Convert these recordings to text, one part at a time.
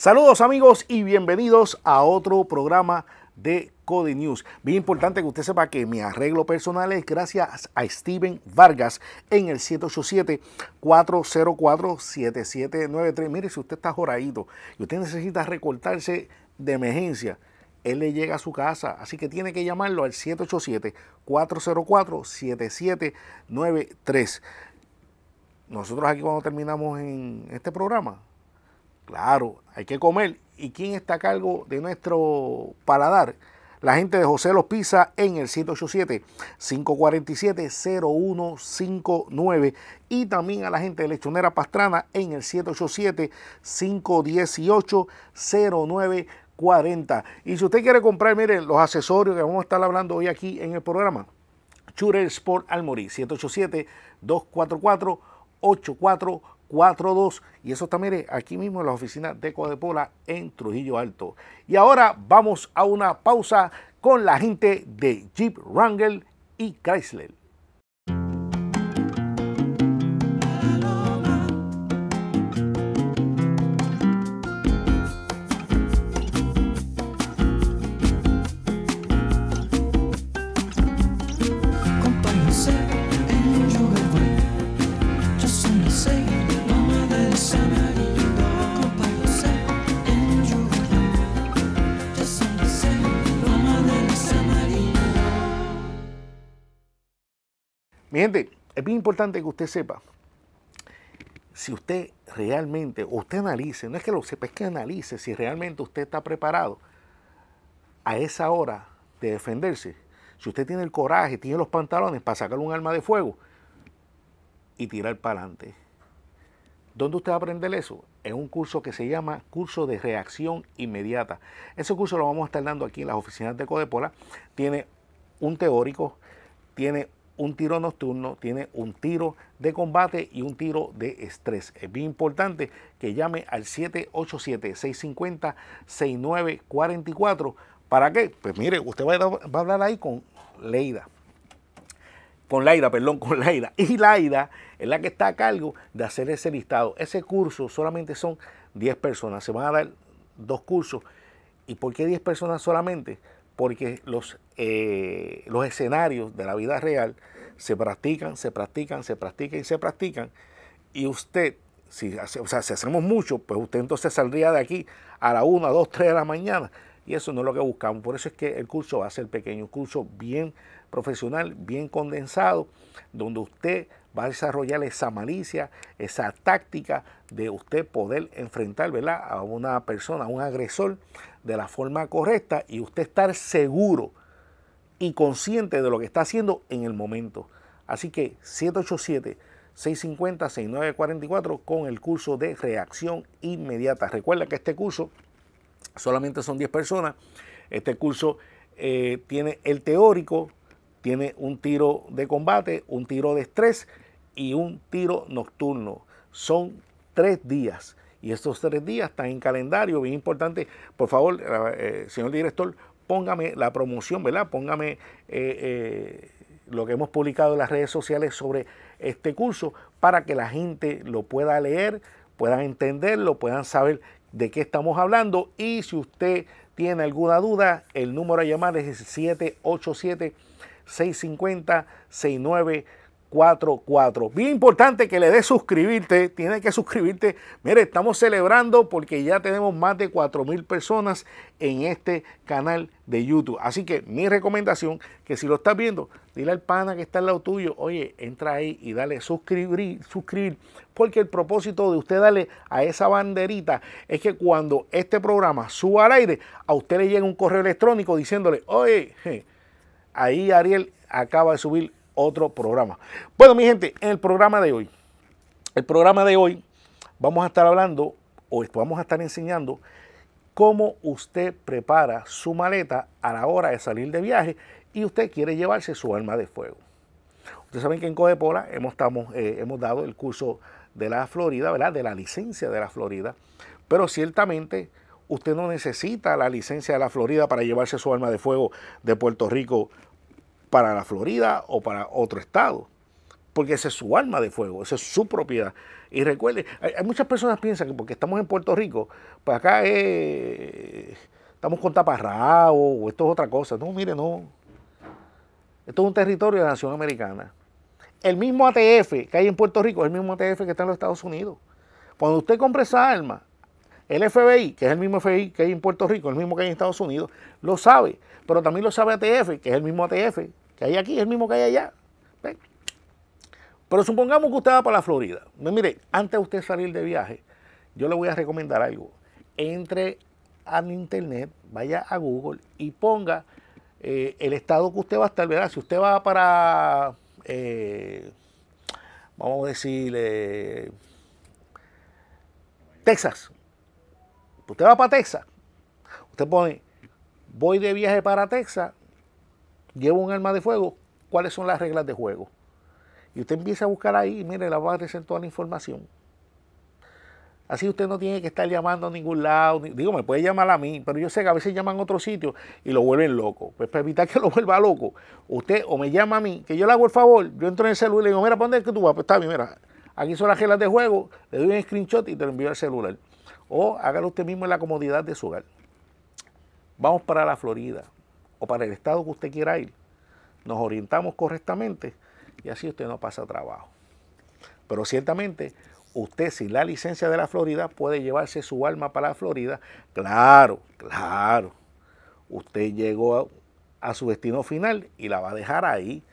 Saludos amigos y bienvenidos a otro programa de Code News. Bien importante que usted sepa que mi arreglo personal es gracias a Steven Vargas en el 787-404-7793. Mire, si usted está joradito y usted necesita recortarse de emergencia, él le llega a su casa. Así que tiene que llamarlo al 787-404-7793. Nosotros aquí cuando terminamos en este programa, Claro, hay que comer. ¿Y quién está a cargo de nuestro paladar? La gente de José Los Pisa en el 787-547-0159 y también a la gente de Lechonera Pastrana en el 787-518-0940. Y si usted quiere comprar, miren, los accesorios que vamos a estar hablando hoy aquí en el programa, Chure Sport Almorí, 787 244 84 4 y eso está, mire, aquí mismo en las oficinas de pola en Trujillo Alto. Y ahora vamos a una pausa con la gente de Jeep Wrangler y Chrysler. Mi gente, es bien importante que usted sepa, si usted realmente, usted analice, no es que lo sepa, es que analice si realmente usted está preparado a esa hora de defenderse. Si usted tiene el coraje, tiene los pantalones para sacar un arma de fuego y tirar para adelante. ¿Dónde usted va a aprender eso? En un curso que se llama Curso de Reacción Inmediata. Ese curso lo vamos a estar dando aquí en las oficinas de Codepola. Tiene un teórico, tiene un tiro nocturno, tiene un tiro de combate y un tiro de estrés. Es bien importante que llame al 787-650-6944. ¿Para qué? Pues mire, usted va a, hablar ahí con Leida. Con Leida, perdón, con Leida. Y Leida es la que está a cargo de hacer ese listado. Ese curso solamente son 10 personas. Se van a dar dos cursos. ¿Y por qué 10 personas solamente? porque los, eh, los escenarios de la vida real se practican, se practican, se practican y se practican. Y usted, si, o sea, si hacemos mucho, pues usted entonces saldría de aquí a la 1, 2, 3 de la mañana. Y eso no es lo que buscamos. Por eso es que el curso va a ser pequeño, un curso bien profesional, bien condensado, donde usted va a desarrollar esa malicia, esa táctica de usted poder enfrentar ¿verdad? a una persona, a un agresor de la forma correcta y usted estar seguro y consciente de lo que está haciendo en el momento. Así que 787-650-6944 con el curso de reacción inmediata. Recuerda que este curso solamente son 10 personas. Este curso eh, tiene el teórico, tiene un tiro de combate, un tiro de estrés y un tiro nocturno. Son tres días. Y estos tres días están en calendario, bien importante. Por favor, eh, señor director, póngame la promoción, ¿verdad? Póngame eh, eh, lo que hemos publicado en las redes sociales sobre este curso para que la gente lo pueda leer, puedan entenderlo, puedan saber de qué estamos hablando. Y si usted tiene alguna duda, el número a llamar es 787 650 69 44. Bien importante que le des suscribirte, tienes que suscribirte. Mire, estamos celebrando porque ya tenemos más de 4 mil personas en este canal de YouTube. Así que mi recomendación, que si lo estás viendo, dile al pana que está al lado tuyo, oye, entra ahí y dale suscribir, suscribir, porque el propósito de usted darle a esa banderita es que cuando este programa suba al aire, a usted le llegue un correo electrónico diciéndole, oye, ahí Ariel acaba de subir otro programa. Bueno, mi gente, en el programa de hoy, el programa de hoy vamos a estar hablando o vamos a estar enseñando cómo usted prepara su maleta a la hora de salir de viaje y usted quiere llevarse su arma de fuego. Ustedes saben que en Cogepola hemos, estamos, eh, hemos dado el curso de la Florida, ¿verdad? De la licencia de la Florida, pero ciertamente usted no necesita la licencia de la Florida para llevarse su arma de fuego de Puerto Rico para la Florida o para otro estado, porque esa es su arma de fuego, esa es su propiedad. Y recuerde, hay, muchas personas que piensan que porque estamos en Puerto Rico, pues acá eh, estamos con taparrabos o esto es otra cosa. No, mire, no. Esto es un territorio de la nación americana. El mismo ATF que hay en Puerto Rico es el mismo ATF que está en los Estados Unidos. Cuando usted compre esa arma, el FBI, que es el mismo FBI que hay en Puerto Rico, el mismo que hay en Estados Unidos, lo sabe, pero también lo sabe ATF, que es el mismo ATF que hay aquí, el mismo que hay allá. Pero supongamos que usted va para la Florida. Pues mire, antes de usted salir de viaje, yo le voy a recomendar algo. Entre a internet, vaya a Google y ponga eh, el estado que usted va a estar. Si usted va para, eh, vamos a decir, eh, Texas, Usted va para Texas. Usted pone, voy de viaje para Texas, llevo un arma de fuego, ¿cuáles son las reglas de juego? Y usted empieza a buscar ahí, y mire, la va a toda la información. Así usted no tiene que estar llamando a ningún lado. digo, me puede llamar a mí, pero yo sé que a veces llaman a otro sitio y lo vuelven loco. Pues para evitar que lo vuelva loco, usted o me llama a mí, que yo le hago el favor, yo entro en el celular y le digo, mira, ¿para dónde es que tú vas? Pues está bien, mira, aquí son las reglas de juego, le doy un screenshot y te lo envío al celular o hágalo usted mismo en la comodidad de su hogar. Vamos para la Florida o para el estado que usted quiera ir. Nos orientamos correctamente y así usted no pasa trabajo. Pero ciertamente, usted sin la licencia de la Florida puede llevarse su alma para la Florida. Claro, claro. Usted llegó a, a su destino final y la va a dejar ahí.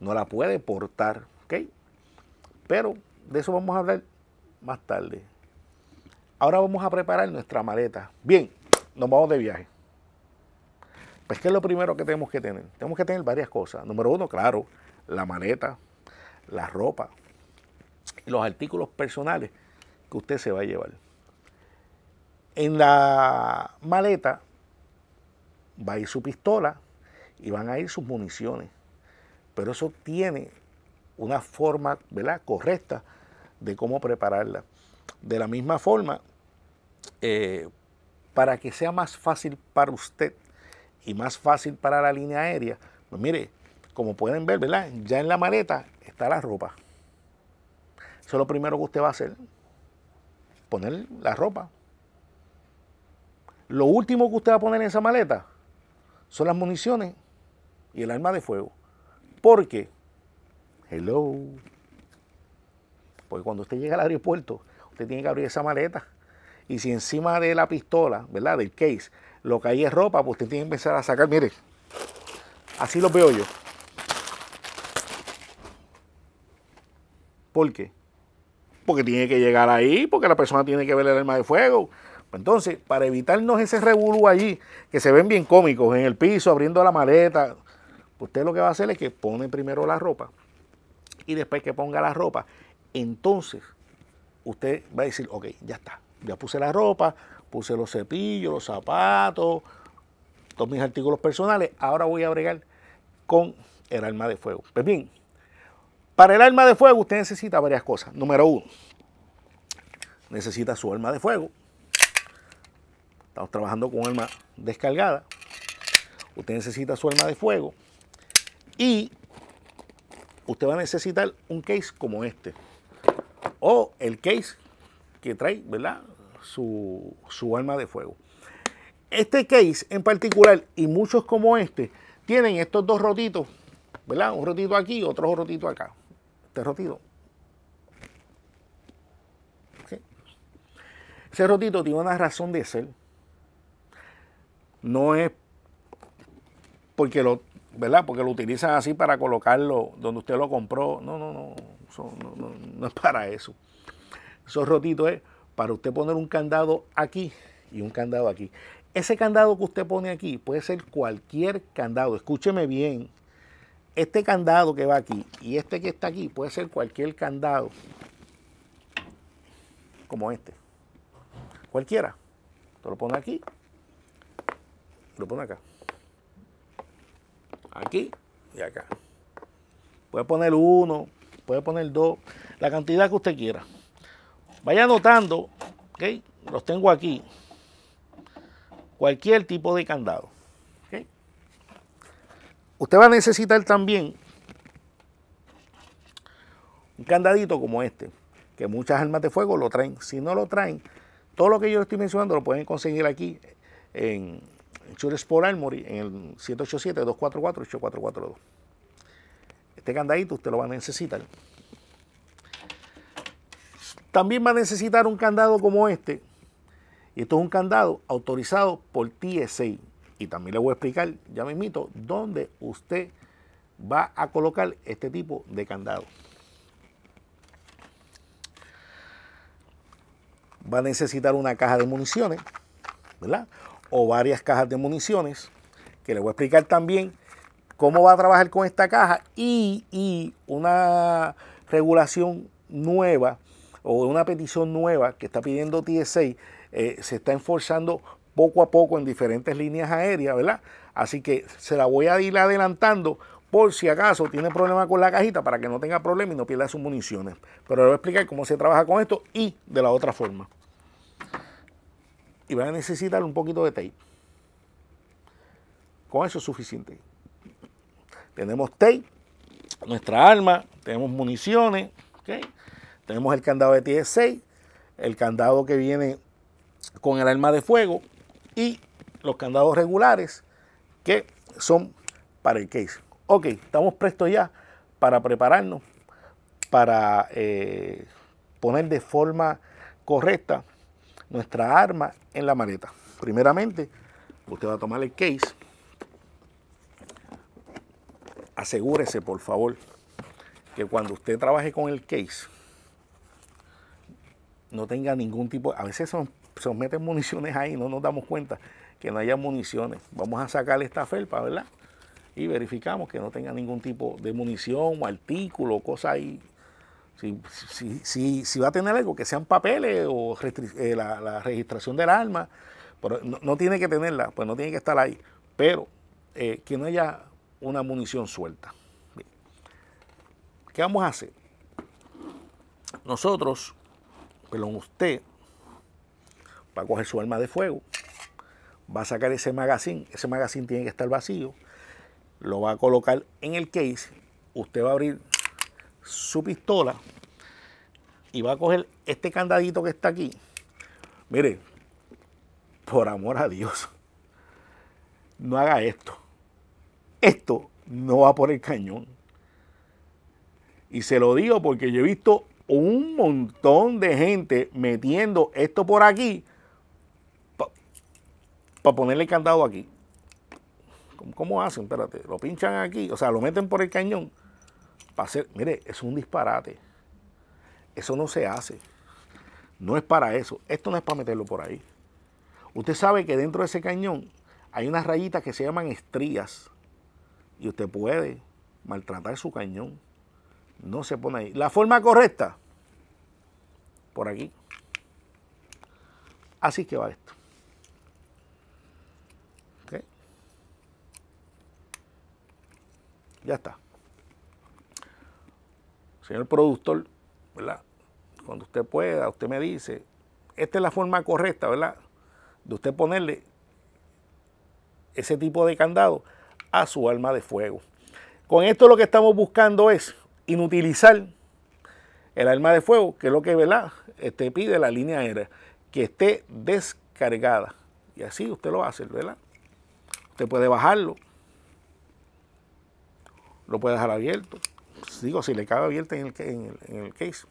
No la puede portar, ¿ok? Pero de eso vamos a hablar más tarde. Ahora vamos a preparar nuestra maleta. Bien, nos vamos de viaje. Pues, ¿qué es lo primero que tenemos que tener? Tenemos que tener varias cosas. Número uno, claro, la maleta, la ropa, los artículos personales que usted se va a llevar. En la maleta va a ir su pistola y van a ir sus municiones. Pero eso tiene una forma ¿verdad? correcta de cómo prepararla. De la misma forma, eh, para que sea más fácil para usted y más fácil para la línea aérea, pues mire, como pueden ver, ¿verdad? Ya en la maleta está la ropa. Eso es lo primero que usted va a hacer, poner la ropa. Lo último que usted va a poner en esa maleta son las municiones y el arma de fuego. Porque, hello, porque cuando usted llega al aeropuerto, usted tiene que abrir esa maleta y si encima de la pistola, ¿verdad? Del case, lo que hay es ropa, pues usted tiene que empezar a sacar. Mire, así lo veo yo. ¿Por qué? Porque tiene que llegar ahí, porque la persona tiene que ver el arma de fuego. Pues entonces, para evitarnos ese revuelo allí, que se ven bien cómicos en el piso, abriendo la maleta, usted lo que va a hacer es que pone primero la ropa y después que ponga la ropa, entonces usted va a decir, ok, ya está, ya puse la ropa, puse los cepillos, los zapatos, todos mis artículos personales. Ahora voy a bregar con el arma de fuego. Pues bien, para el arma de fuego usted necesita varias cosas. Número uno, necesita su arma de fuego. Estamos trabajando con arma descargada. Usted necesita su arma de fuego. Y usted va a necesitar un case como este. O el case que trae, ¿verdad? Su, su alma de fuego. Este case en particular y muchos como este tienen estos dos rotitos, ¿verdad? Un rotito aquí, otro rotito acá. Este rotito. Ese rotito tiene una razón de ser. No es porque lo, ¿verdad? Porque lo utilizan así para colocarlo donde usted lo compró. no. no, no, no es para eso. Esos rotito es para usted poner un candado aquí y un candado aquí. Ese candado que usted pone aquí puede ser cualquier candado. Escúcheme bien. Este candado que va aquí y este que está aquí puede ser cualquier candado. Como este. Cualquiera. Te lo pone aquí. Lo pone acá. Aquí y acá. Puede poner uno, puede poner dos, la cantidad que usted quiera. Vaya anotando, ¿okay? los tengo aquí, cualquier tipo de candado. ¿okay? Usted va a necesitar también un candadito como este, que muchas armas de fuego lo traen. Si no lo traen, todo lo que yo estoy mencionando lo pueden conseguir aquí en Shure Armory en el 787-244-8442. Este candadito usted lo va a necesitar. También va a necesitar un candado como este. esto es un candado autorizado por TSA. Y también le voy a explicar, ya me invito, dónde usted va a colocar este tipo de candado. va a necesitar una caja de municiones, ¿verdad? O varias cajas de municiones, que le voy a explicar también cómo va a trabajar con esta caja y, y, una regulación nueva o una petición nueva que está pidiendo TSA, eh, se está enforzando poco a poco en diferentes líneas aéreas, ¿verdad? Así que se la voy a ir adelantando por si acaso tiene problema con la cajita para que no tenga problema y no pierda sus municiones. Pero le voy a explicar cómo se trabaja con esto y de la otra forma. Y van a necesitar un poquito de tape. Con eso es suficiente. Tenemos tape, nuestra arma, tenemos municiones, ¿okay? Tenemos el candado de TS6, el candado que viene con el arma de fuego y los candados regulares que son para el case. Ok, estamos prestos ya para prepararnos, para eh, poner de forma correcta nuestra arma en la maleta. Primeramente, usted va a tomar el case. Asegúrese, por favor, que cuando usted trabaje con el case, no tenga ningún tipo, a veces son, se meten municiones ahí, no nos damos cuenta que no haya municiones. Vamos a sacar esta felpa, ¿verdad? Y verificamos que no tenga ningún tipo de munición o artículo, cosa ahí. Si, si, si, va a tener algo, que sean papeles o eh, la, registración del arma, pero no, tiene que tenerla, pues no tiene que estar ahí. Pero eh, que no haya una munición suelta. ¿Qué vamos a hacer? Nosotros usted va a coger su arma de fuego, va a sacar ese magazine, ese magazine tiene que estar vacío, lo va a colocar en el case, usted va a abrir su pistola y va a coger este candadito que está aquí. Mire, por amor a Dios, no haga esto. Esto no va por el cañón. Y se lo digo porque yo he visto un montón de gente metiendo esto por aquí para ponerle el candado aquí. ¿Cómo, hacen? Espérate, lo pinchan aquí, o sea, lo meten por el cañón para hacer. Mire, es un disparate. Eso no se hace. No es para eso. Esto no es para meterlo por ahí. Usted sabe que dentro de ese cañón hay unas rayitas que se llaman estrías y usted puede maltratar su cañón. No se pone ahí. La forma correcta, por aquí. Así que va esto. ¿Ok? Ya está. Señor productor, ¿verdad? Cuando usted pueda, usted me dice, esta es la forma correcta, ¿verdad? De usted ponerle ese tipo de candado a su alma de fuego. Con esto lo que estamos buscando es inutilizar el arma de fuego, que es lo que ¿verdad? Este, pide la línea aérea, que esté descargada. Y así usted lo hace, ¿verdad? Usted puede bajarlo, lo puede dejar abierto. Digo, si le cabe abierta en el, en el case.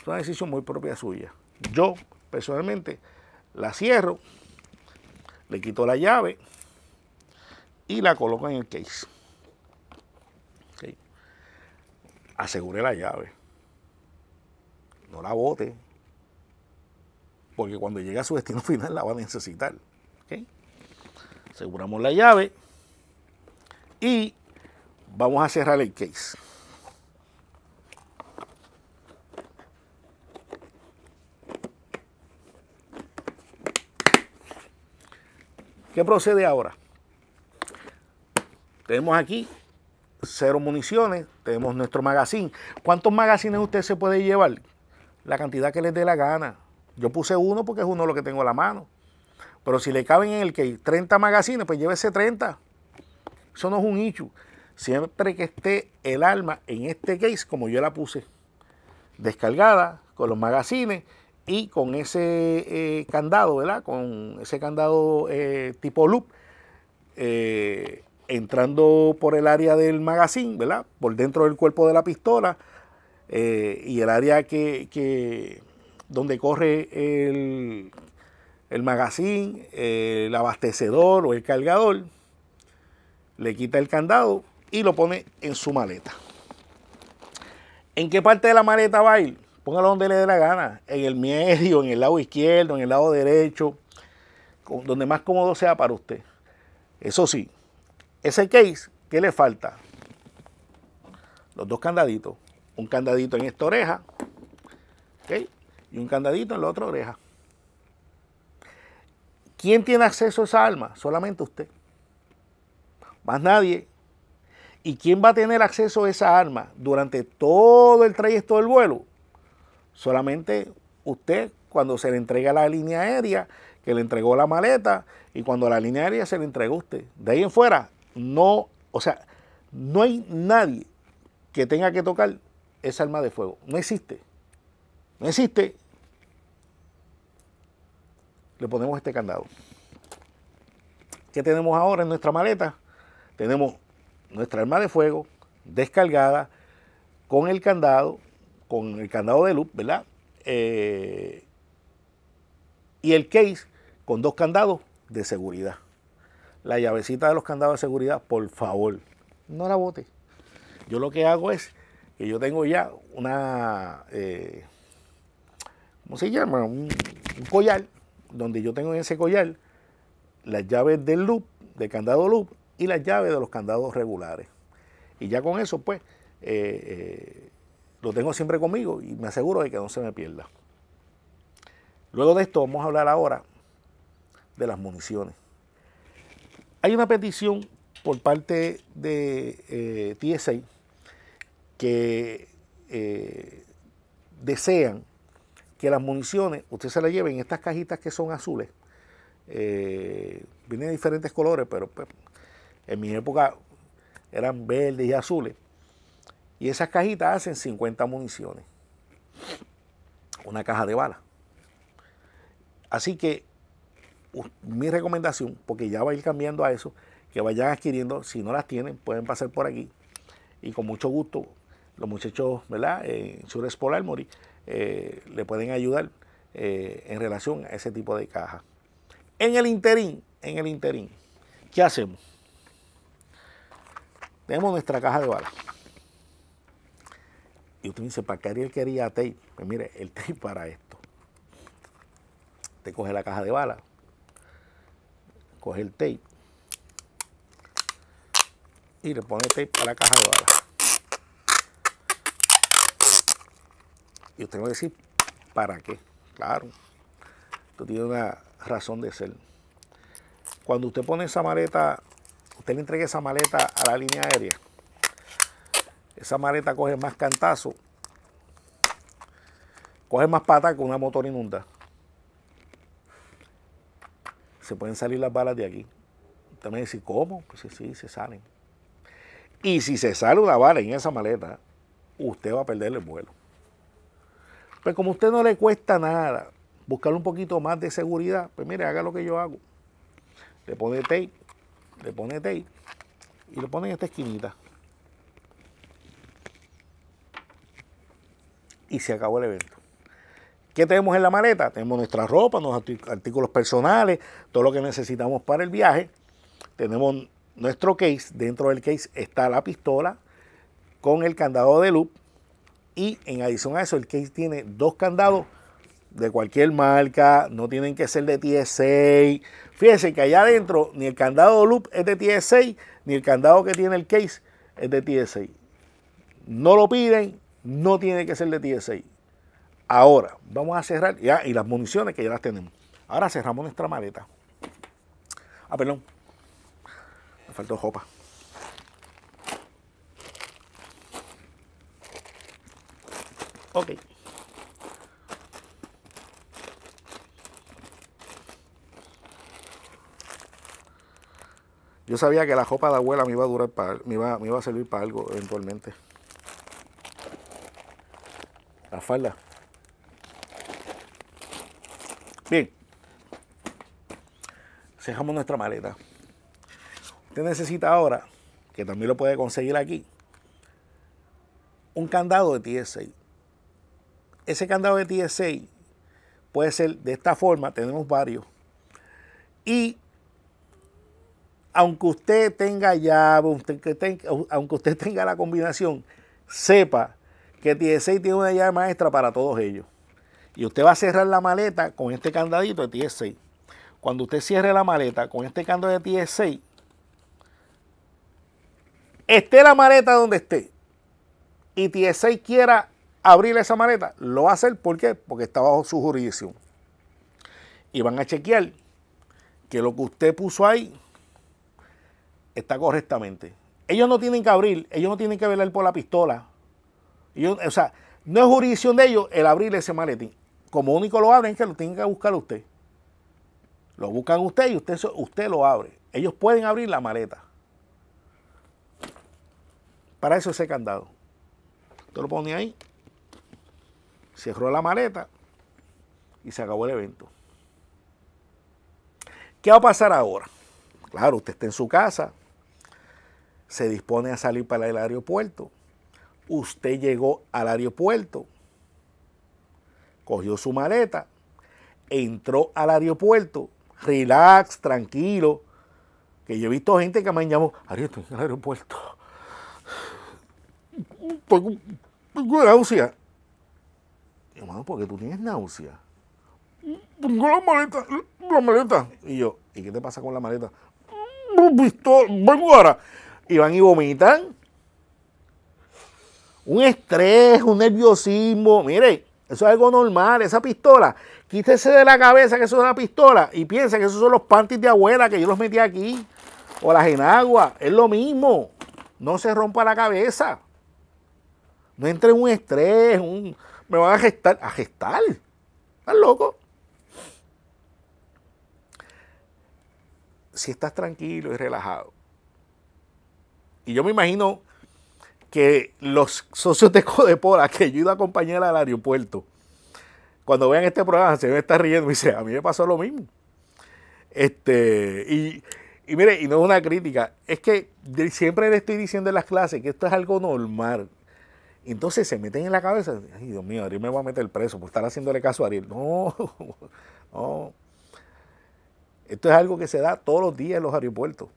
Es una decisión muy propia suya. Yo, personalmente, la cierro, le quito la llave y la coloco en el case. asegure la llave. No la bote. Porque cuando llegue a su destino final la va a necesitar. Aseguramos la llave. Y vamos a cerrar el case. ¿Qué procede ahora? Tenemos aquí cero municiones, tenemos nuestro magazine. ¿Cuántos magazines usted se puede llevar? La cantidad que les dé la gana. Yo puse uno porque es uno lo que tengo a la mano. Pero si le caben en el que 30 magazines, pues llévese 30. Eso no es un issue. Siempre que esté el arma en este case, como yo la puse, descargada con los magazines y con ese eh, candado, ¿verdad? Con ese candado eh, tipo loop. Eh, entrando por el área del magazine, ¿verdad? Por dentro del cuerpo de la pistola eh, y el área que, donde corre el, el magazine, el abastecedor o el cargador, le quita el candado y lo pone en su maleta. ¿En qué parte de la maleta va a ir? Póngalo donde le dé la gana, en el medio, en el lado izquierdo, en el lado derecho, donde más cómodo sea para usted. Eso sí, ese case, ¿qué le falta? Los dos candaditos. Un candadito en esta oreja ¿ok? y un candadito en la otra oreja. ¿Quién tiene acceso a esa arma? Solamente usted. Más nadie. ¿Y quién va a tener acceso a esa arma durante todo el trayecto del vuelo? Solamente usted cuando se le entrega la línea aérea, que le entregó la maleta, y cuando la línea aérea se le entregó a usted. De ahí en fuera, no, o sea, no hay nadie que tenga que tocar esa arma de fuego. No existe. No existe. Le ponemos este candado. ¿Qué tenemos ahora en nuestra maleta? Tenemos nuestra arma de fuego descargada con el candado, con el candado de luz, ¿verdad? Eh, y el case con dos candados de seguridad la llavecita de los candados de seguridad, por favor, no la bote. Yo lo que hago es que yo tengo ya una, eh, ¿cómo se llama? Un, collar, donde yo tengo en ese collar las llaves del loop, del candado loop y las llaves de los candados regulares. Y ya con eso, pues, eh, eh, lo tengo siempre conmigo y me aseguro de que no se me pierda. Luego de esto vamos a hablar ahora de las municiones. Hay una petición por parte de eh, TSA que eh, desean que las municiones, usted se las lleven en estas cajitas que son azules, eh, vienen de diferentes colores, pero en mi época eran verdes y azules. Y esas cajitas hacen 50 municiones. Una caja de balas. Así que mi recomendación, porque ya va a ir cambiando a eso, que vayan adquiriendo, si no las tienen, pueden pasar por aquí. Y con mucho gusto, los muchachos, ¿verdad? En Sur por Armory, eh, le pueden ayudar eh, en relación a ese tipo de caja. En el interín, en el interín, ¿qué hacemos? Tenemos nuestra caja de balas. Y usted me dice, ¿para qué él quería tape? Pues mire, el tape para esto. Te coge la caja de balas, coge el tape y le pone tape a la caja de balas. Y usted me va a decir, ¿para qué? Claro, esto tiene una razón de ser. Cuando usted pone esa maleta, usted le entrega esa maleta a la línea aérea, esa maleta coge más cantazo, coge más pata que una motor inunda se pueden salir las balas de aquí. Usted me dice, ¿cómo? Pues sí, se salen. Y si se sale una bala en esa maleta, usted va a perder el vuelo. Pero pues como a usted no le cuesta nada buscar un poquito más de seguridad, pues mire, haga lo que yo hago. Le pone tape, le pone tape y lo pone en esta esquinita. Y se acabó el evento. ¿Qué tenemos en la maleta? Tenemos nuestra ropa, nuestros artículos personales, todo lo que necesitamos para el viaje. Tenemos nuestro case. Dentro del case está la pistola con el candado de loop. Y en adición a eso, el case tiene dos candados de cualquier marca, no tienen que ser de TSA. Fíjense que allá adentro ni el candado de loop es de TSA, ni el candado que tiene el case es de TSA. No lo piden, no tiene que ser de TSA. Ahora, vamos a cerrar ya, y las municiones que ya las tenemos. Ahora cerramos nuestra maleta. Ah, perdón. Me faltó jopa. Ok. Yo sabía que la jopa de abuela me iba a durar para, me iba a servir para algo eventualmente. La falda. Bien, cerramos nuestra maleta. Usted necesita ahora, que también lo puede conseguir aquí, un candado de TSA. Ese candado de TSA puede ser de esta forma, tenemos varios. Y aunque usted tenga llave, aunque usted tenga la combinación, sepa que TSA tiene una llave maestra para todos ellos. Y usted va a cerrar la maleta con este candadito de ts Cuando usted cierre la maleta con este candado de TS6, esté la maleta donde esté y TS6 quiera abrir esa maleta, lo va a hacer. ¿Por qué? Porque está bajo su jurisdicción. Y van a chequear que lo que usted puso ahí está correctamente. Ellos no tienen que abrir, ellos no tienen que velar por la pistola. o sea, no es jurisdicción de ellos el abrir ese maletín como único lo abren es que lo tienen que buscar usted. Lo buscan usted y usted, usted lo abre. Ellos pueden abrir la maleta. Para eso ese candado. Usted lo pone ahí, cerró la maleta y se acabó el evento. ¿Qué va a pasar ahora? Claro, usted está en su casa, se dispone a salir para el aeropuerto, usted llegó al aeropuerto, cogió su maleta, entró al aeropuerto, relax, tranquilo. Que yo he visto gente que me llama, estoy en el aeropuerto. Tengo, náusea. hermano, ¿por qué tú tienes náusea? Tengo la maleta, la maleta. Y yo, ¿y qué te pasa con la maleta? Visto, vengo ahora. Y van y vomitan. Un estrés, un nerviosismo. Mire, eso es algo normal, esa pistola. Quítese de la cabeza que eso es una pistola y piensa que esos son los panties de abuela que yo los metí aquí. O las agua. es lo mismo. No se rompa la cabeza. No entre un estrés, un, me van a gestar. ¿A gestar? ¿Estás loco? Si estás tranquilo y relajado. Y yo me imagino que los socios de Codepora que yo iba a acompañar al aeropuerto, cuando vean este programa se me está riendo y dice, a mí me pasó lo mismo. Este, y, y mire, y no es una crítica, es que siempre le estoy diciendo en las clases que esto es algo normal. Entonces se meten en la cabeza, ay Dios mío, Ariel me va a meter preso por estar haciéndole caso a Ariel. No, no. Esto es algo que se da todos los días en los aeropuertos.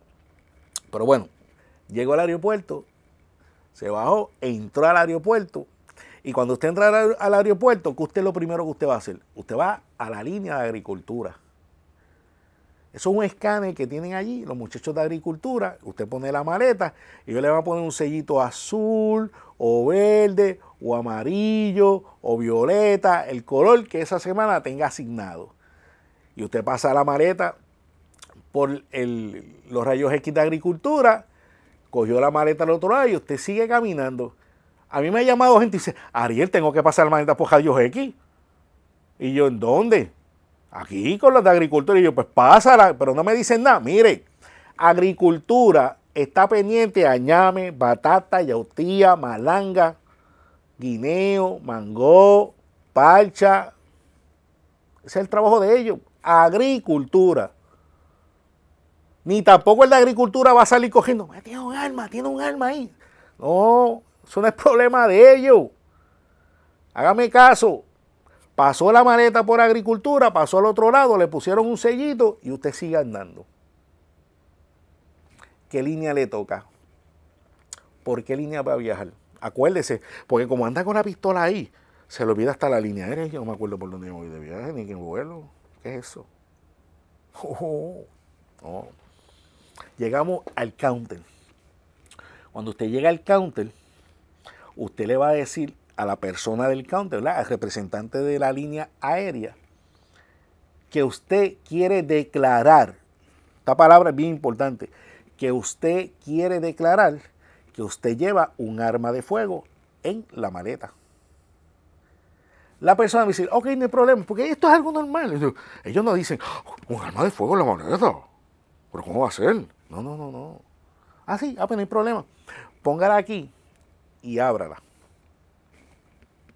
Pero bueno, llego al aeropuerto se bajó e entró al aeropuerto. Y cuando usted entra al, aeropuerto, ¿qué usted es lo primero que usted va a hacer? Usted va a la línea de agricultura. Eso es un escáner que tienen allí los muchachos de agricultura. Usted pone la maleta y yo le va a poner un sellito azul o verde o amarillo o violeta, el color que esa semana tenga asignado. Y usted pasa la maleta por los rayos X de agricultura cogió la maleta al otro lado y usted sigue caminando. A mí me ha llamado gente y dice, Ariel, tengo que pasar la maleta por Jayos X. Y yo, ¿en dónde? Aquí con los de agricultura. Y yo, pues pásala, pero no me dicen nada. Mire, agricultura está pendiente a ñame, batata, yautía, malanga, guineo, mango, parcha. Ese es el trabajo de ellos. Agricultura. Ni tampoco el de agricultura va a salir cogiendo. Tiene un arma, tiene un arma ahí. No, eso no es problema de ellos. Hágame caso. Pasó la maleta por agricultura, pasó al otro lado, le pusieron un sellito y usted sigue andando. ¿Qué línea le toca? ¿Por qué línea va a viajar? Acuérdese, porque como anda con la pistola ahí, se lo olvida hasta la línea aérea. Yo no me acuerdo por dónde voy de viaje, ni qué vuelo. ¿Qué es eso? Oh, oh. oh. Llegamos al counter. Cuando usted llega al counter, usted le va a decir a la persona del counter, ¿verdad? al representante de la línea aérea, que usted quiere declarar, esta palabra es bien importante, que usted quiere declarar que usted lleva un arma de fuego en la maleta. La persona a dice, ok, no hay problema, porque esto es algo normal. Ellos no dicen, oh, un arma de fuego en la maleta. ¿Pero cómo va a ser? No, no, no, no. Ah, sí, ah, pues no hay problema. Póngala aquí y ábrala.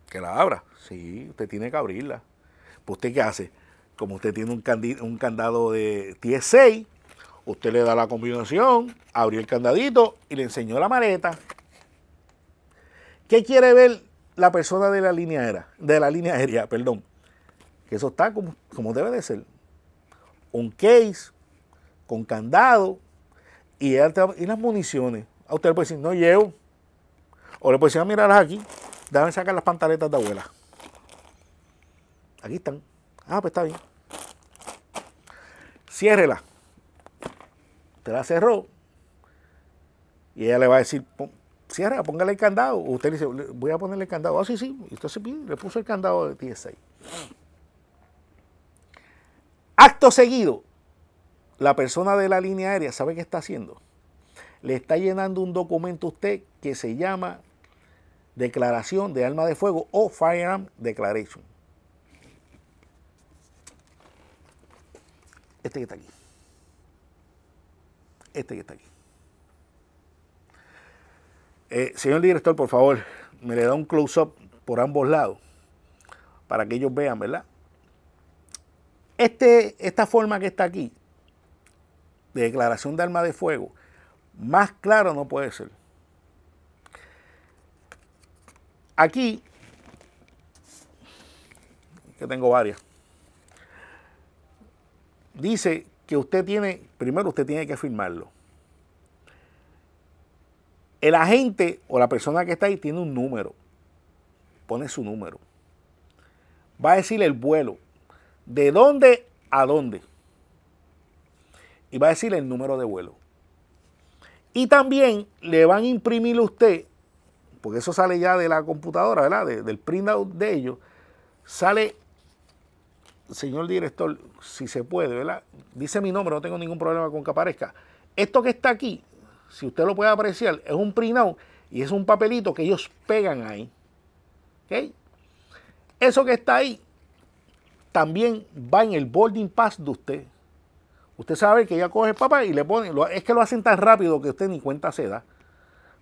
Que la abra. Sí, usted tiene que abrirla. Pues usted qué hace? Como usted tiene un, un candado de 16, usted le da la combinación, abrió el candadito y le enseñó la maleta. ¿Qué quiere ver la persona de la línea aérea? De la línea aérea, perdón. Que eso está como, como debe de ser. Un case con candado y, y las municiones. A usted le puede decir, no llevo. O le puede decir, ah, mira aquí, déjame sacar las pantaletas de abuela. Aquí están. Ah, pues está bien. Ciérrela. Usted la cerró. Y ella le va a decir, cierra, póngale el candado. Usted le dice, voy a ponerle el candado. Ah, sí, sí, sí. Entonces le puso el candado de 16. Acto seguido, la persona de la línea aérea sabe qué está haciendo. Le está llenando un documento a usted que se llama Declaración de Arma de Fuego o Firearm Declaration. Este que está aquí. Este que está aquí. Eh, señor director, por favor, me le da un close-up por ambos lados para que ellos vean, ¿verdad? Este, esta forma que está aquí declaración de arma de fuego, más claro no puede ser. Aquí, que tengo varias, dice que usted tiene, primero usted tiene que firmarlo. El agente o la persona que está ahí tiene un número, pone su número. Va a decirle el vuelo, de dónde a dónde y va a decirle el número de vuelo. Y también le van a imprimir a usted, porque eso sale ya de la computadora, ¿verdad? del printout de ellos, sale, señor director, si se puede, ¿verdad? Dice mi nombre, no tengo ningún problema con que aparezca. Esto que está aquí, si usted lo puede apreciar, es un printout y es un papelito que ellos pegan ahí. ¿Ok? Eso que está ahí también va en el boarding pass de usted. Usted sabe que ella coge el papá y le pone. es que lo hacen tan rápido que usted ni cuenta se da.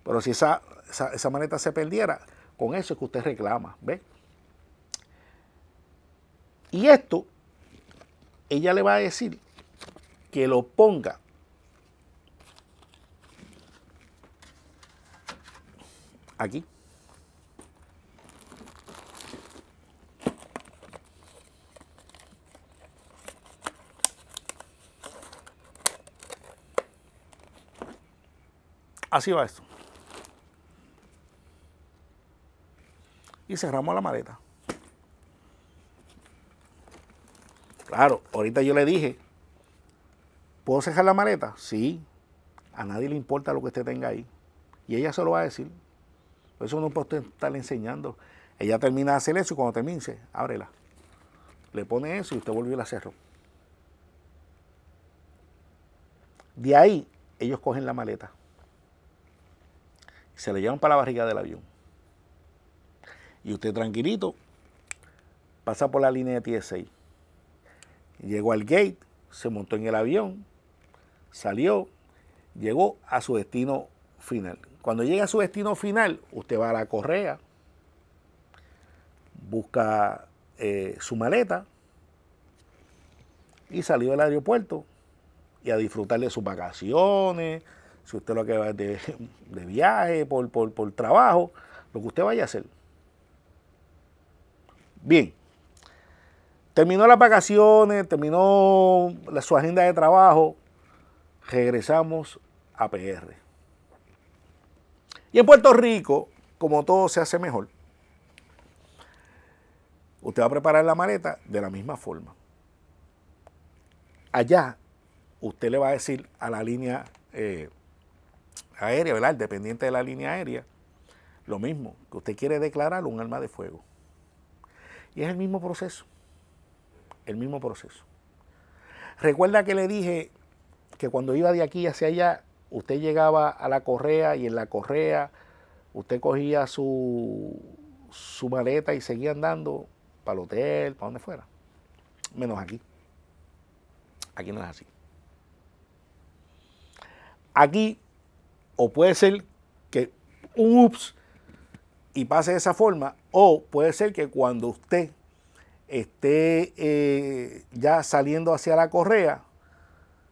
Pero si esa, esa, esa maneta se perdiera, con eso es que usted reclama. ¿Ve? Y esto, ella le va a decir que lo ponga aquí. Así va esto. Y cerramos la maleta. Claro, ahorita yo le dije, ¿puedo cerrar la maleta? Sí, a nadie le importa lo que usted tenga ahí. Y ella se lo va a decir. eso no puede usted estarle enseñando. Ella termina de hacer eso y cuando termine, ábrela. Le pone eso y usted volvió y la cerró. De ahí, ellos cogen la maleta se le llevan para la barriga del avión. Y usted tranquilito pasa por la línea de T-6. Llegó al gate, se montó en el avión, salió, llegó a su destino final. Cuando llega a su destino final, usted va a la correa, busca eh, su maleta y salió del aeropuerto y a disfrutar de sus vacaciones, si usted lo que va de, de viaje, por, trabajo, lo que usted vaya a hacer. Bien, terminó las vacaciones, terminó su agenda de trabajo, regresamos a PR. Y en Puerto Rico, como todo se hace mejor, usted va a preparar la maleta de la misma forma. Allá, usted le va a decir a la línea eh, aérea, ¿verdad? dependiente de la línea aérea, lo mismo, que usted quiere declarar un arma de fuego. Y es el mismo proceso, el mismo proceso. Recuerda que le dije que cuando iba de aquí hacia allá, usted llegaba a la correa y en la correa usted cogía su, su maleta y seguía andando para el hotel, para donde fuera. Menos aquí. Aquí no es así. Aquí o puede ser que, ups, y pase de esa forma, o puede ser que cuando usted esté eh, ya saliendo hacia la correa,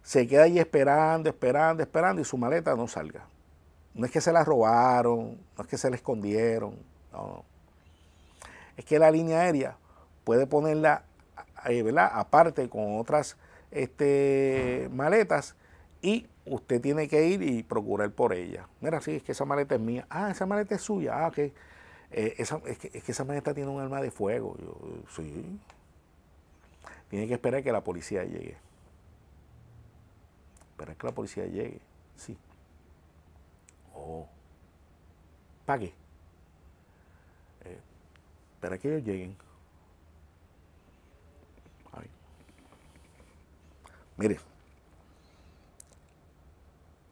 se quede ahí esperando, esperando, esperando y su maleta no salga. No es que se la robaron, no es que se la escondieron, no. Es que la línea aérea puede ponerla eh, ¿verdad? aparte con otras este, maletas y usted tiene que ir y procurar por ella. Mira, sí, es que esa maleta es mía. Ah, esa maleta es suya. Ah, ok. Eh, es, que, esa maleta tiene un arma de fuego. sí. Tiene que esperar que la policía llegue. Esperar que la policía llegue. Sí. Oh. Pague. Para eh, que ellos lleguen. Mire.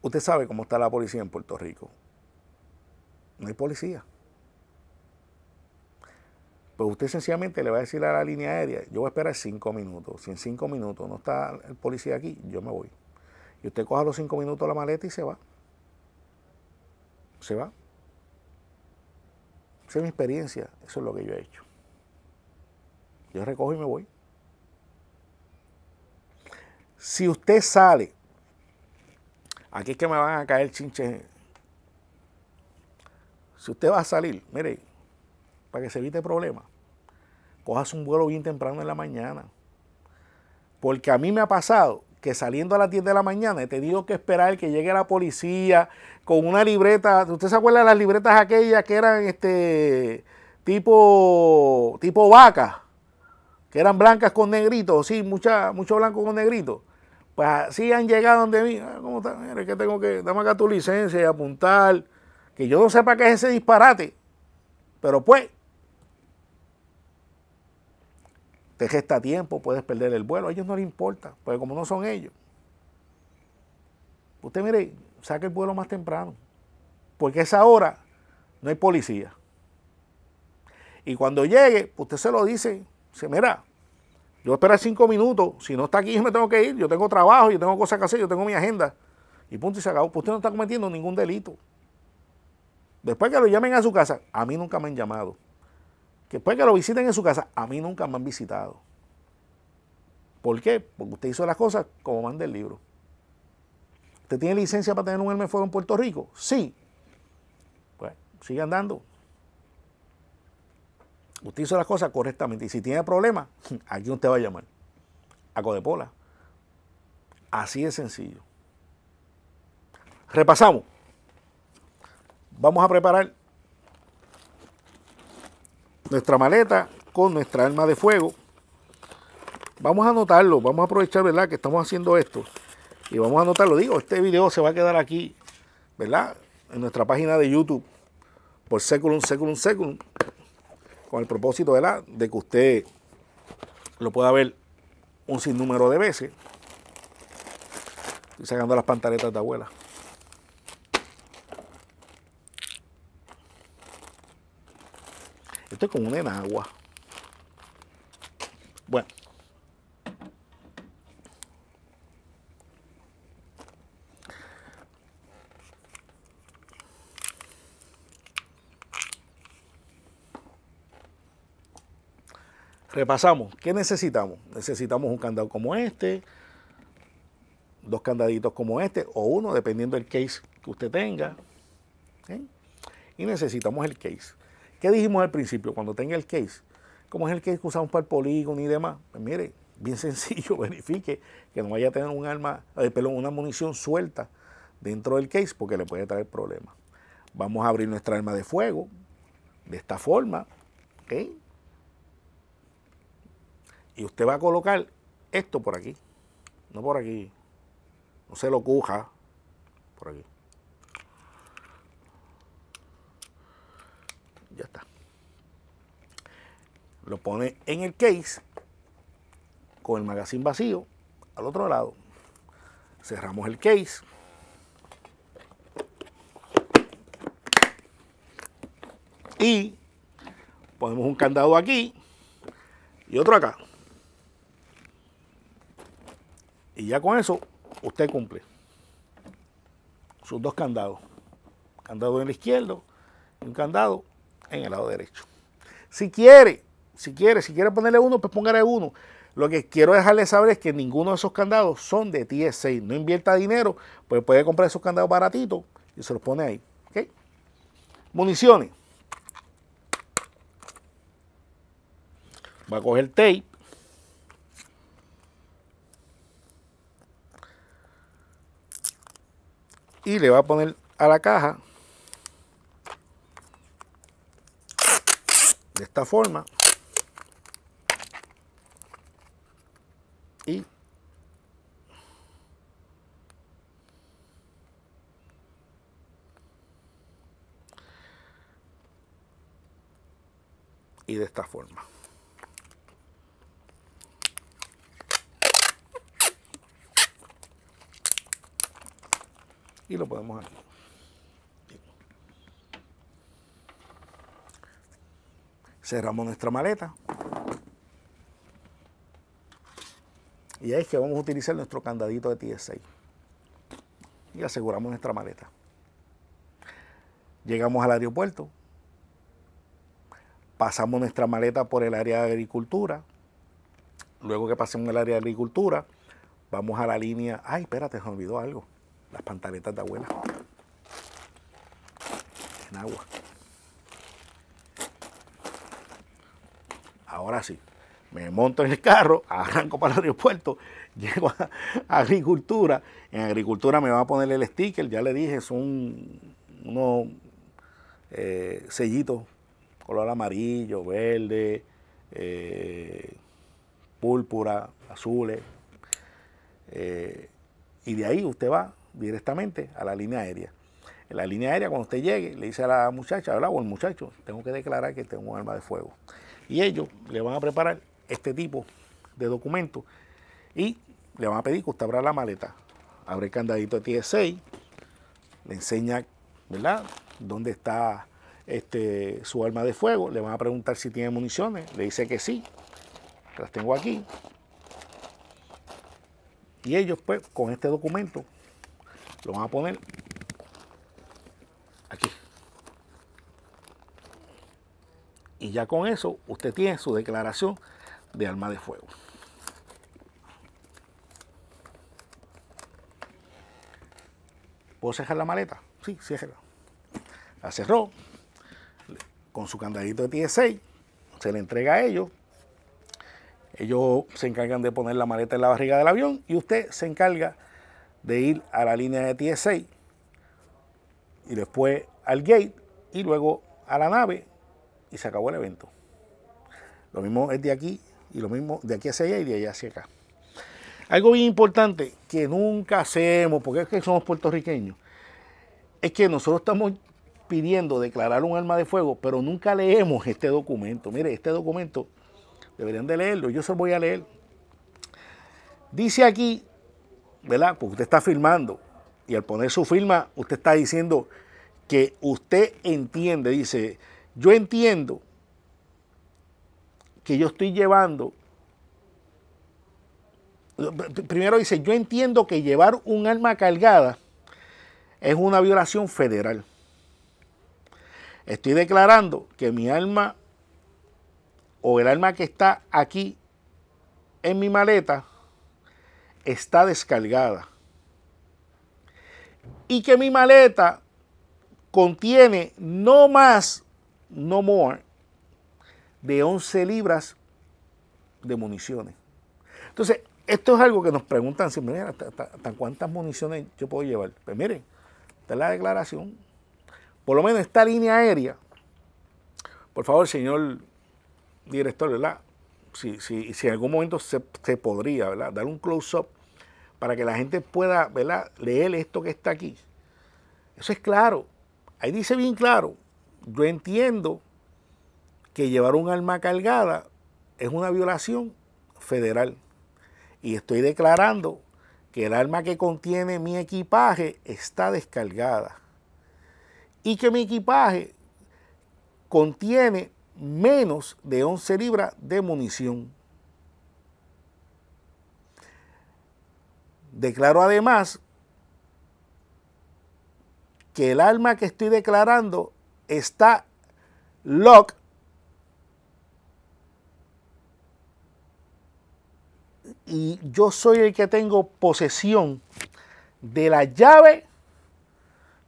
Usted sabe cómo está la policía en Puerto Rico. No hay policía. Pues usted sencillamente le va a decir a la línea aérea, yo voy a esperar cinco minutos. Si en cinco minutos no está el policía aquí, yo me voy. Y usted coja los cinco minutos la maleta y se va. Se va. Esa es mi experiencia. Eso es lo que yo he hecho. Yo recojo y me voy. Si usted sale Aquí es que me van a caer chinches. Si usted va a salir, mire, para que se evite problema, cojas un vuelo bien temprano en la mañana. Porque a mí me ha pasado que saliendo a las 10 de la mañana he tenido que esperar que llegue la policía con una libreta. ¿Usted se acuerda de las libretas aquellas que eran este tipo, tipo vaca? Que eran blancas con negritos, sí, mucha, mucho blanco con negritos. Pues así han llegado donde mí. Ah, ¿Cómo está? mire, es que tengo que. Dame acá tu licencia y apuntar. Que yo no sepa qué es ese disparate. Pero pues. Te gesta tiempo, puedes perder el vuelo. A ellos no les importa. Porque como no son ellos. Usted mire, saque el vuelo más temprano. Porque a esa hora no hay policía. Y cuando llegue, pues usted se lo dice. Se mira, yo esperar cinco minutos, si no está aquí yo me tengo que ir, yo tengo trabajo, yo tengo cosas que hacer, yo tengo mi agenda. Y punto y se acabó. Pues usted no está cometiendo ningún delito. Después que lo llamen a su casa, a mí nunca me han llamado. Después que lo visiten en su casa, a mí nunca me han visitado. ¿Por qué? Porque usted hizo las cosas como manda el libro. ¿Usted tiene licencia para tener un arma en Puerto Rico? Sí. Pues sigue andando. Usted hizo las cosas correctamente. Y si tiene problemas, aquí usted va a llamar. A Codepola. Así de sencillo. Repasamos. Vamos a preparar nuestra maleta con nuestra arma de fuego. Vamos a anotarlo, vamos a aprovechar, ¿verdad? Que estamos haciendo esto. Y vamos a anotarlo. Digo, este video se va a quedar aquí, ¿verdad? En nuestra página de YouTube por séculum, séculum, séculum con el propósito de que usted lo pueda ver un sinnúmero de veces. Estoy sacando las pantaletas de abuela. Esto es como una enagua. Bueno. Repasamos, ¿qué necesitamos? Necesitamos un candado como este, dos candaditos como este, o uno, dependiendo del case que usted tenga. Y necesitamos el case. ¿Qué dijimos al principio? Cuando tenga el case, como es el case que usamos para el polígono y demás, pues mire, bien sencillo, verifique que no vaya a tener un arma, eh, perdón, una munición suelta dentro del case porque le puede traer problemas. Vamos a abrir nuestra arma de fuego de esta forma, ¿ok? Y usted va a colocar esto por aquí. No por aquí. No se lo cuja. Por aquí. Ya está. Lo pone en el case con el magazine vacío al otro lado. Cerramos el case. Y ponemos un candado aquí y otro acá. Y ya con eso, usted cumple. Sus dos candados. Candado en el izquierdo y un candado en el lado derecho. Si quiere, si quiere, si quiere ponerle uno, pues póngale uno. Lo que quiero dejarle saber es que ninguno de esos candados son de TS6. No invierta dinero, pues puede comprar esos candados baratitos y se los pone ahí. Municiones. Va a coger tape y le va a poner a la caja de esta forma y y de esta forma y lo podemos Cerramos nuestra maleta. Y ahí es que vamos a utilizar nuestro candadito de TSA. Y aseguramos nuestra maleta. Llegamos al aeropuerto. Pasamos nuestra maleta por el área de agricultura. Luego que pasemos el área de agricultura, vamos a la línea. Ay, espérate, se me olvidó algo las pantaletas de abuela. En agua. Ahora sí, me monto en el carro, arranco para el aeropuerto, llego a, agricultura. En agricultura me va a poner el sticker, ya le dije, son unos eh, sellitos, color amarillo, verde, eh, púrpura, azules. Eh, y de ahí usted va directamente a la línea aérea. En la línea aérea, cuando usted llegue, le dice a la muchacha, o el muchacho, tengo que declarar que tengo un arma de fuego. Y ellos le van a preparar este tipo de documento y le van a pedir que usted abra la maleta. Abre el candadito de 6 le enseña, ¿verdad?, dónde está este, su arma de fuego. Le van a preguntar si tiene municiones. Le dice que sí, las tengo aquí. Y ellos, pues, con este documento, lo van a poner aquí. Y ya con eso usted tiene su declaración de arma de fuego. ¿Puedo cerrar la maleta? Sí, cierra. La cerró. Con su candadito de TSA. Se le entrega a ellos. Ellos se encargan de poner la maleta en la barriga del avión y usted se encarga de ir a la línea de T-6 y después al gate y luego a la nave y se acabó el evento. Lo mismo es de aquí y lo mismo de aquí hacia allá y de allá hacia acá. Algo bien importante que nunca hacemos, porque es que somos puertorriqueños, es que nosotros estamos pidiendo declarar un arma de fuego, pero nunca leemos este documento. Mire, este documento deberían de leerlo, yo se lo voy a leer. Dice aquí ¿verdad? Porque usted está firmando y al poner su firma, usted está diciendo que usted entiende, dice, yo entiendo que yo estoy llevando, primero dice, yo entiendo que llevar un arma cargada es una violación federal. Estoy declarando que mi arma o el arma que está aquí en mi maleta está descargada y que mi maleta contiene no más, no more, de 11 libras de municiones. Entonces, esto es algo que nos preguntan siempre, cuántas municiones yo puedo llevar? Pues miren, esta es la declaración. Por lo menos esta línea aérea, por favor, señor director, ¿verdad? Si, si, si en algún momento se, se podría, ¿verdad? Dar un close-up para que la gente pueda ¿verdad? leer esto que está aquí. Eso es claro. Ahí dice bien claro, yo entiendo que llevar un arma cargada es una violación federal. Y estoy declarando que el arma que contiene mi equipaje está descargada. Y que mi equipaje contiene menos de 11 libras de munición. Declaro además que el alma que estoy declarando está lock y yo soy el que tengo posesión de la llave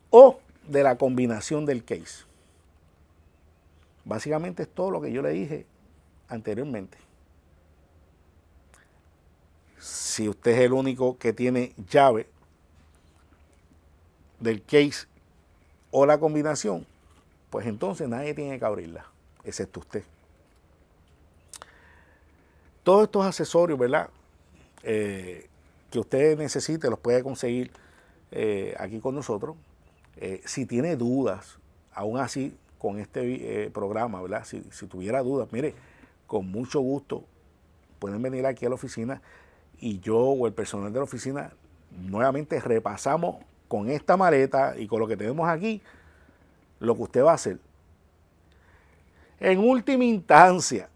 o de la combinación del case. Básicamente es todo lo que yo le dije anteriormente si usted es el único que tiene llave del case o la combinación, pues entonces nadie tiene que abrirla, excepto usted. Todos estos accesorios, ¿verdad? Eh, que usted necesite, los puede conseguir eh, aquí con nosotros. Eh, si tiene dudas, aún así, con este programa, ¿verdad? Si, si tuviera dudas, mire, con mucho gusto pueden venir aquí a la oficina y yo o el personal de la oficina nuevamente repasamos con esta maleta y con lo que tenemos aquí lo que usted va a hacer. En última instancia,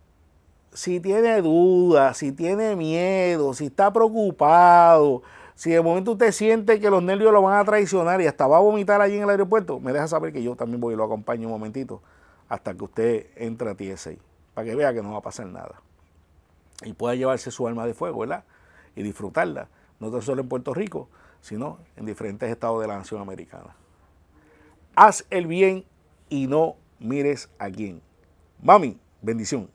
si tiene dudas, si tiene miedo, si está preocupado, si de momento usted siente que los nervios lo van a traicionar y hasta va a vomitar allí en el aeropuerto, me deja saber que yo también voy y lo acompaño un momentito hasta que usted entre a TSI, para que vea que no va a pasar nada. Y pueda llevarse su alma de fuego, ¿verdad? y disfrutarla, no tan solo en Puerto Rico, sino en diferentes estados de la nación americana. Haz el bien y no mires a quién. Mami, bendición.